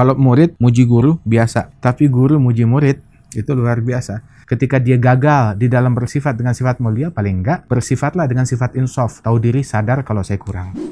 Kalau murid muji guru biasa, tapi guru muji murid itu luar biasa. Ketika dia gagal di dalam bersifat dengan sifat mulia, paling enggak bersifatlah dengan sifat insaf, tahu diri, sadar kalau saya kurang.